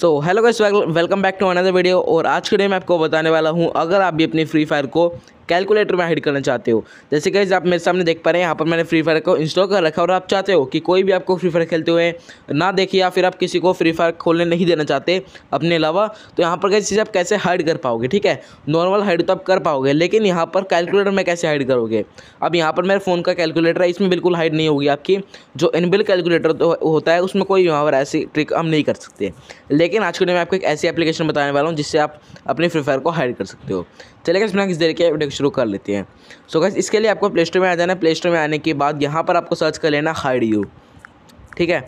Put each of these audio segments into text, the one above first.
so hello guys welcome back to another video और आज के डे मैं आपको बताने वाला हूँ अगर आप भी अपनी फ्री फायर को कैलकुलेटर में हाइड करना चाहते हो जैसे कि आप मेरे सामने देख पा रहे हैं यहाँ पर मैंने फ्री फायर को इंस्टॉल कर रखा और आप चाहते हो कि कोई भी आपको फ्री फायर खेलते हुए ना देखे या फिर आप किसी को फ्री फायर खोलने नहीं देना चाहते अपने अलावा तो यहाँ पर कैसे आप कैसे हाइड कर पाओगे ठीक है नॉर्मल हाइड तो आप कर पाओगे लेकिन यहाँ पर कैलकुलेटर में कैसे हाइड करोगे अब यहाँ पर मेरे फ़ोन का कैलकुलेटर है इसमें बिल्कुल हाइड नहीं होगी आपकी जो इनबिल कैलकुलेटर तो होता है उसमें कोई यहाँ पर ऐसी ट्रिक हम नहीं कर सकते लेकिन आज के डे में आपको एक ऐसी एप्लीकेशन बताने वाला हूँ जिससे आप अपने फ्री फायर को हाइड कर सकते हो चलेगा इसमें किस देर के शुरू कर लेते हैं सो गैस इसके लिए आपको प्ले स्टोर में आ जाना है प्ले स्टोर में आने के बाद यहाँ पर आपको सर्च कर लेना हाइड यू ठीक है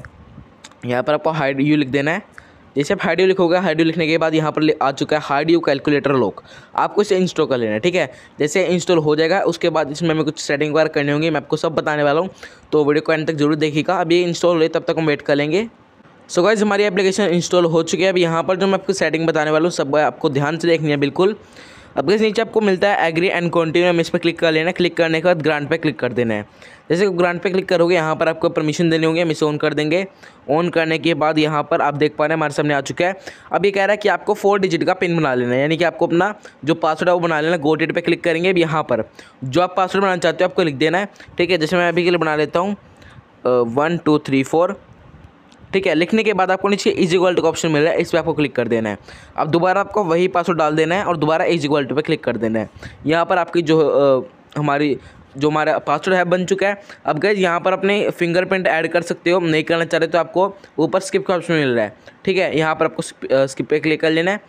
यहाँ पर आपको हाइड यू लिख देना है जैसे आप हाइड यू लिखोगे हाइड यू लिखने के बाद यहाँ पर आ चुका है हाइड यू कैलकुलेटर लॉक आपको इसे इंस्टॉल कर लेना है ठीक है जैसे इंस्टॉल हो जाएगा उसके बाद इसमें हमें कुछ सेटिंग वगैरह करनी होंगी मैं आपको सब बताने वाला हूँ तो वीडियो को एंड तक जरूर देखिएगा अब ये इंस्टॉल हो रही तब तक हम वेट कर लेंगे सो गाइज हमारी एप्लीकेशन इंस्टॉल हो चुकी है अब यहाँ पर जो मैं आपको सेटिंग बताने वाला हूँ सब आपको ध्यान से देखनी है बिल्कुल अब इस नीचे आपको मिलता है एग्री एंड कंटिन्यू हम इस पर क्लिक कर लेना क्लिक करने के बाद ग्रांट पे क्लिक कर देना है जैसे ग्रांट पे क्लिक करोगे यहाँ पर आपको परमिशन देनी होगी हम इसे ऑन कर देंगे ऑन करने के बाद यहाँ पर आप देख पा रहे हैं हमारे सामने आ चुका है अब ये कह रहा है कि आपको फोर डिजिट का पिन बना लेना है यानी कि आपको अपना जो पासवर्ड है वो बना लेना गो डेट पर क्लिक करेंगे अब यहाँ पर जो आप पासवर्ड बनाना चाहते हो आपको लिख देना है ठीक है जैसे मैं अभी के लिए बना लेता हूँ वन टू थ्री फोर ठीक है लिखने के बाद आपको नीचे इज इक्वल टू का ऑप्शन मिल रहा है इस पर आपको क्लिक कर देना है अब दोबारा आपको वही पासवर्ड डाल देना है और दोबारा इज इक्वल टू पर क्लिक कर देना है यहाँ पर आपकी जो आ, हमारी जो हमारा पासवर्ड है बन चुका है अब गए यहाँ पर अपने फिंगरप्रिंट ऐड कर सकते हो नहीं करना चाह रहे तो आपको ऊपर स्किप का ऑप्शन मिल रहा है ठीक है यहाँ पर आपको स्किप पे क्लिक कर लेना है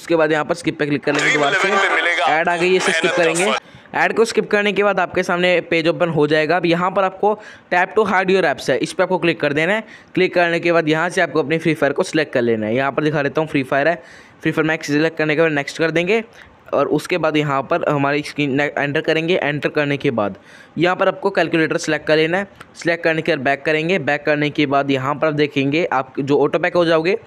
उसके बाद यहाँ पर स्किप पे क्लिक कर लेंगे दोबारा से ऐड आ गई है इसे स्किप करेंगे ऐड को स्किप करने के बाद आपके सामने पेज ओपन हो जाएगा अब यहाँ पर आपको tap to hard your apps है इस पर आपको क्लिक कर देना है क्लिक करने के बाद यहाँ से आपको अपनी फ्री फायर को सिलेक्ट कर लेना है यहाँ पर दिखा देता हूँ फ्री फायर है फ्री फायर मैक्स सिलेक्ट करने के बाद नेक्स्ट कर देंगे और उसके बाद यहाँ पर हमारी स्क्रीन एंटर करेंगे एंटर करने के बाद यहाँ पर आपको कैलकुलेटर सेलेक्ट कर लेना है सिलेक्ट करने के बाद बैक करेंगे बैक करने के बाद यहाँ पर आप देखेंगे आप जो ऑटो पैक हो जाओगे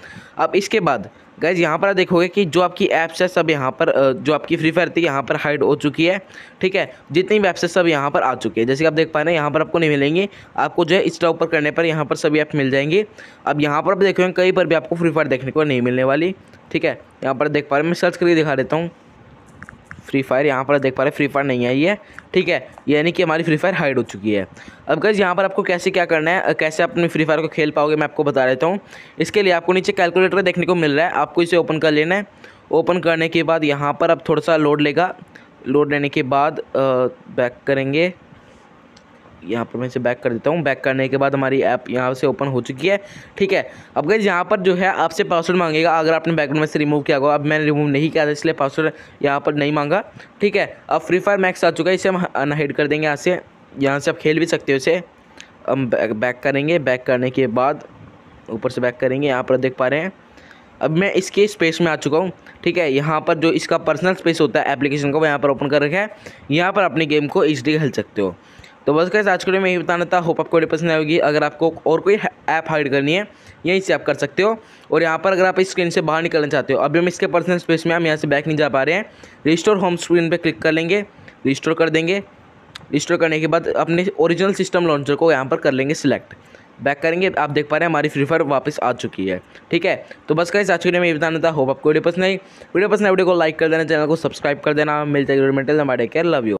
अब इसके बाद गैज़ यहाँ पर आप देखोगे कि जो आपकी ऐप्स है सब यहाँ पर जो आपकी फ्री फायर थी यहाँ पर हाइड हो चुकी है ठीक है जितनी भी ऐप्स है सब यहाँ पर आ चुकी है जैसे कि आप देख पा रहे हैं यहाँ पर आपको नहीं मिलेंगे आपको जो है इंस्टा ऊपर करने पर यहाँ पर सभी ऐप मिल जाएंगे अब यहाँ पर आप देखोगे कहीं पर भी आपको फ्री फायर देखने को नहीं मिलने वाली ठीक है यहाँ पर देख पा रहे हैं मैं सर्च करके दिखा देता हूँ फ्री फायर यहाँ पर देख पा रहे फ्री फायर नहीं आई है ठीक है यानी कि हमारी फ्री फायर हाइड हो चुकी है अब गज यहाँ पर आपको कैसे क्या करना है कैसे आप अपनी फ्री फायर को खेल पाओगे मैं आपको बता देता हूँ इसके लिए आपको नीचे कैलकुलेटर देखने को मिल रहा है आपको इसे ओपन कर लेना है ओपन करने के बाद यहाँ पर अब थोड़ा सा लोड लेगा लोड लेने के बाद बैक करेंगे यहाँ पर मैं इसे बैक कर देता हूँ बैक करने के बाद हमारी ऐप यहाँ से ओपन हो चुकी है ठीक है अब गई यहाँ पर जो है आपसे पासवर्ड मांगेगा अगर आपने बैकग्राउंड में से रिमूव किया होगा अब मैंने रिमूव नहीं किया था इसलिए पासवर्ड यहाँ पर नहीं मांगा ठीक है अब फ्री फायर मैक्स आ चुका है इसे हम अनहेड कर देंगे यहाँ से यहाँ से आप खेल भी सकते हो इसे हम बैक करेंगे बैक करने के बाद ऊपर से बैक करेंगे यहाँ पर देख पा रहे हैं अब मैं इसके स्पेस में आ चुका हूँ ठीक है यहाँ पर जो इसका पर्सनल स्पेस होता है एप्लीकेशन का वो यहाँ पर ओपन कर रखा है यहाँ पर अपने गेम को एच खेल सकते हो तो बस कैसे आज के लिए में यही बताना था होप आपको वीडियो पसंद आएगी अगर आपको और कोई ऐप हाइड करनी है यहीं से आप कर सकते हो और यहाँ पर अगर आप इस स्क्रीन से बाहर निकलना चाहते हो अभी हम इसके पर्सनल स्पेस में हम यहाँ से बैक नहीं जा पा रहे हैं रिस्टोर होम स्क्रीन पर क्लिक कर लेंगे रिस्टोर कर देंगे रिस्टोर करने के बाद अपने ओरिजिनल सिस्टम लॉन्चर को यहाँ पर कर लेंगे सिलेक्ट बैक करेंगे आप देख पा रहे हैं हमारी फ्री फायर वापस आ चुकी है ठीक है तो बस कैसे आज वीडियो में ये बताना था होप आपको वीडियो पसंद आई वीडियो पसंद वीडियो को लाइक कर देना चैनल को सब्सक्राइब कर देना मिलते हैं हमारे केयर लव यू